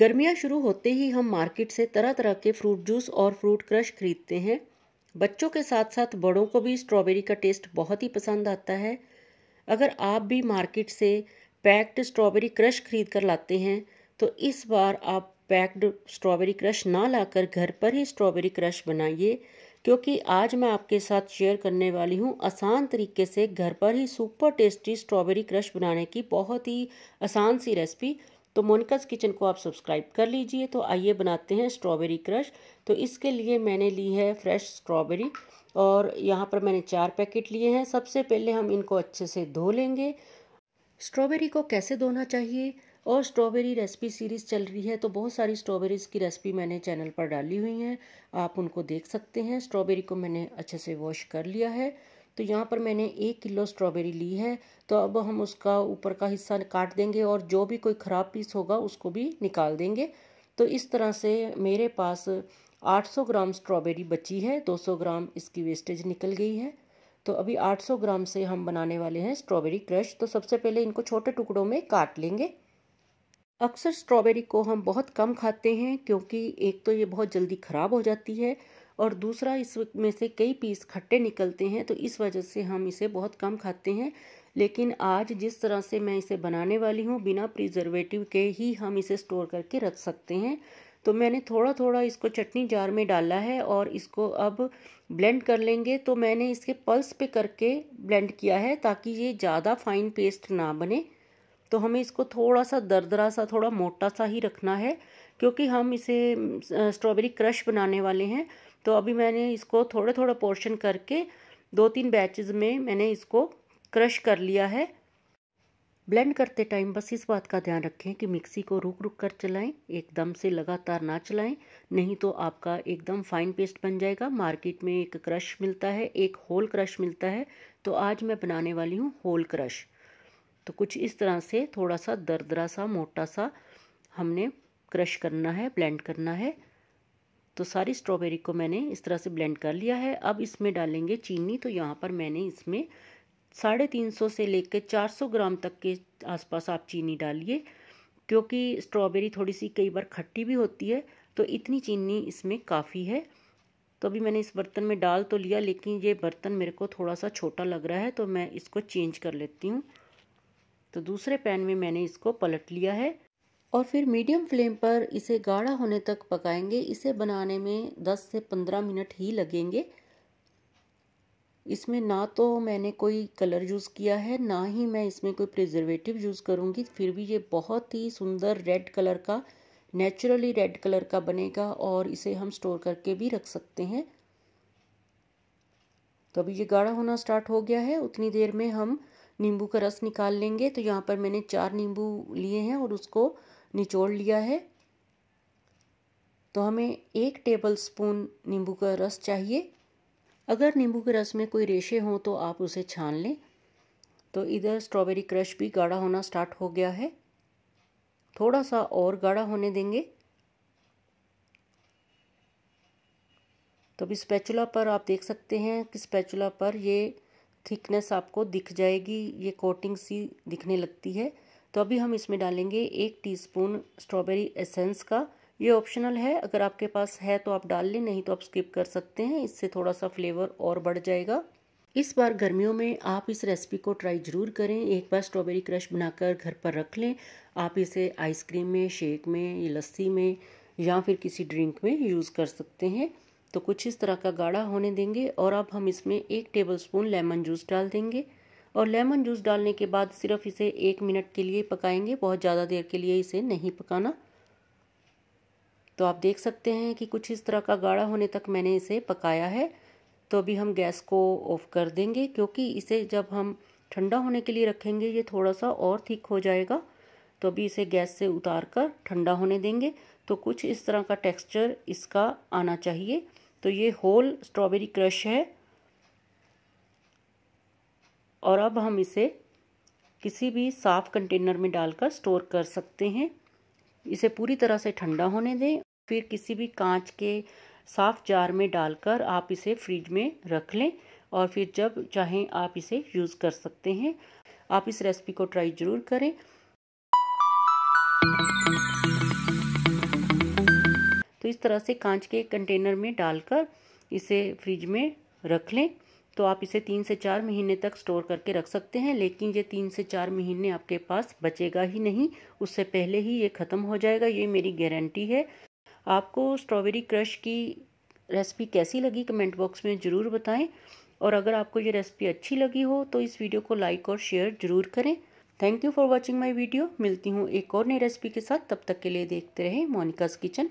गर्मियाँ शुरू होते ही हम मार्केट से तरह तरह के फ्रूट जूस और फ्रूट क्रश खरीदते हैं बच्चों के साथ साथ बड़ों को भी स्ट्रॉबेरी का टेस्ट बहुत ही पसंद आता है अगर आप भी मार्केट से पैक्ड स्ट्रॉबेरी क्रश खरीद कर लाते हैं तो इस बार आप पैक्ड स्ट्रॉबेरी क्रश ना लाकर घर पर ही स्ट्रॉबेरी क्रश बनाइए क्योंकि आज मैं आपके साथ शेयर करने वाली हूँ आसान तरीके से घर पर ही सुपर टेस्टी स्ट्रॉबेरी क्रश बनाने की बहुत ही आसान सी रेसिपी तो मोनिकाज किचन को आप सब्सक्राइब कर लीजिए तो आइए बनाते हैं स्ट्रॉबेरी क्रश तो इसके लिए मैंने ली है फ्रेश स्ट्रॉबेरी और यहाँ पर मैंने चार पैकेट लिए हैं सबसे पहले हम इनको अच्छे से धो लेंगे स्ट्रॉबेरी को कैसे धोना चाहिए और स्ट्रॉबेरी रेसिपी सीरीज़ चल रही है तो बहुत सारी स्ट्रॉबेरीज़ की रेसिपी मैंने चैनल पर डाली हुई हैं आप उनको देख सकते हैं स्ट्रॉबेरी को मैंने अच्छे से वॉश कर लिया है तो यहाँ पर मैंने एक किलो स्ट्रॉबेरी ली है तो अब हम उसका ऊपर का हिस्सा काट देंगे और जो भी कोई ख़राब पीस होगा उसको भी निकाल देंगे तो इस तरह से मेरे पास 800 ग्राम स्ट्रॉबेरी बची है 200 ग्राम इसकी वेस्टेज निकल गई है तो अभी 800 ग्राम से हम बनाने वाले हैं स्ट्रॉबेरी क्रश तो सबसे पहले इनको छोटे टुकड़ों में काट लेंगे अक्सर स्ट्रॉबेरी को हम बहुत कम खाते हैं क्योंकि एक तो ये बहुत जल्दी ख़राब हो जाती है और दूसरा इस में से कई पीस खट्टे निकलते हैं तो इस वजह से हम इसे बहुत कम खाते हैं लेकिन आज जिस तरह से मैं इसे बनाने वाली हूँ बिना प्रिजर्वेटिव के ही हम इसे स्टोर करके रख सकते हैं तो मैंने थोड़ा थोड़ा इसको चटनी जार में डाला है और इसको अब ब्लेंड कर लेंगे तो मैंने इसके पल्स पे करके ब्लेंड किया है ताकि ये ज़्यादा फाइन पेस्ट ना बने तो हमें इसको थोड़ा सा दरदरा सा थोड़ा मोटा सा ही रखना है क्योंकि हम इसे स्ट्रॉबेरी क्रश बनाने वाले हैं तो अभी मैंने इसको थोड़ा थोड़ा पोर्शन करके दो तीन बैचेस में मैंने इसको क्रश कर लिया है ब्लेंड करते टाइम बस इस बात का ध्यान रखें कि मिक्सी को रुक रुक कर चलाएं एकदम से लगातार ना चलाएं नहीं तो आपका एकदम फाइन पेस्ट बन जाएगा मार्केट में एक क्रश मिलता है एक होल क्रश मिलता है तो आज मैं बनाने वाली हूँ होल क्रश तो कुछ इस तरह से थोड़ा सा दरदरा सा मोटा सा हमने क्रश करना है ब्लेंड करना है तो सारी स्ट्रॉबेरी को मैंने इस तरह से ब्लेंड कर लिया है अब इसमें डालेंगे चीनी तो यहाँ पर मैंने इसमें साढ़े तीन सौ से लेकर चार सौ ग्राम तक के आसपास आप चीनी डालिए क्योंकि स्ट्रॉबेरी थोड़ी सी कई बार खट्टी भी होती है तो इतनी चीनी इसमें काफ़ी है तो अभी मैंने इस बर्तन में डाल तो लिया लेकिन ये बर्तन मेरे को थोड़ा सा छोटा लग रहा है तो मैं इसको चेंज कर लेती हूँ तो दूसरे पैन में मैंने इसको पलट लिया है और फिर मीडियम फ्लेम पर इसे गाढ़ा होने तक पकाएंगे इसे बनाने में 10 से 15 मिनट ही लगेंगे इसमें ना तो मैंने कोई कलर यूज़ किया है ना ही मैं इसमें कोई प्रिजर्वेटिव यूज़ करूँगी फिर भी ये बहुत ही सुंदर रेड कलर का नेचुरली रेड कलर का बनेगा और इसे हम स्टोर करके भी रख सकते हैं तो अभी ये गाढ़ा होना स्टार्ट हो गया है उतनी देर में हम नींबू का रस निकाल लेंगे तो यहाँ पर मैंने चार नींबू लिए हैं और उसको निचोड़ लिया है तो हमें एक टेबल स्पून नींबू का रस चाहिए अगर नींबू के रस में कोई रेशे हों तो आप उसे छान लें तो इधर स्ट्रॉबेरी क्रश भी गाढ़ा होना स्टार्ट हो गया है थोड़ा सा और गाढ़ा होने देंगे तो अभी स्पैचुला पर आप देख सकते हैं कि स्पैचुला पर ये थिकनेस आपको दिख जाएगी ये कोटिंग सी दिखने लगती है तो अभी हम इसमें डालेंगे एक टीस्पून स्ट्रॉबेरी एसेंस का ये ऑप्शनल है अगर आपके पास है तो आप डाल लें नहीं तो आप स्किप कर सकते हैं इससे थोड़ा सा फ्लेवर और बढ़ जाएगा इस बार गर्मियों में आप इस रेसिपी को ट्राई ज़रूर करें एक बार स्ट्रॉबेरी क्रश बनाकर घर पर रख लें आप इसे आइसक्रीम में शेक में लस्सी में या फिर किसी ड्रिंक में यूज़ कर सकते हैं तो कुछ इस तरह का गाढ़ा होने देंगे और अब हम इसमें एक टेबलस्पून लेमन जूस डाल देंगे और लेमन जूस डालने के बाद सिर्फ इसे एक मिनट के लिए पकाएंगे बहुत ज़्यादा देर के लिए इसे नहीं पकाना तो आप देख सकते हैं कि कुछ इस तरह का गाढ़ा होने तक मैंने इसे पकाया है तो अभी हम गैस को ऑफ कर देंगे क्योंकि इसे जब हम ठंडा होने के लिए रखेंगे ये थोड़ा सा और थिक हो जाएगा तो अभी इसे गैस से उतार कर ठंडा होने देंगे तो कुछ इस तरह का टेक्सचर इसका आना चाहिए तो ये होल स्ट्रॉबेरी क्रश है और अब हम इसे किसी भी साफ़ कंटेनर में डालकर स्टोर कर सकते हैं इसे पूरी तरह से ठंडा होने दें फिर किसी भी कांच के साफ़ जार में डालकर आप इसे फ्रिज में रख लें और फिर जब चाहें आप इसे यूज़ कर सकते हैं आप इस रेसिपी को ट्राई ज़रूर करें तो इस तरह से कांच के कंटेनर में डालकर इसे फ्रिज में रख लें तो आप इसे तीन से चार महीने तक स्टोर करके रख सकते हैं लेकिन ये तीन से चार महीने आपके पास बचेगा ही नहीं उससे पहले ही ये ख़त्म हो जाएगा ये मेरी गारंटी है आपको स्ट्रॉबेरी क्रश की रेसिपी कैसी लगी कमेंट बॉक्स में ज़रूर बताएं और अगर आपको ये रेसिपी अच्छी लगी हो तो इस वीडियो को लाइक और शेयर ज़रूर करें thank you for watching my video मिलती हूँ एक और नई रेसिपी के साथ तब तक के लिए देखते रहें मोनिकाज किचन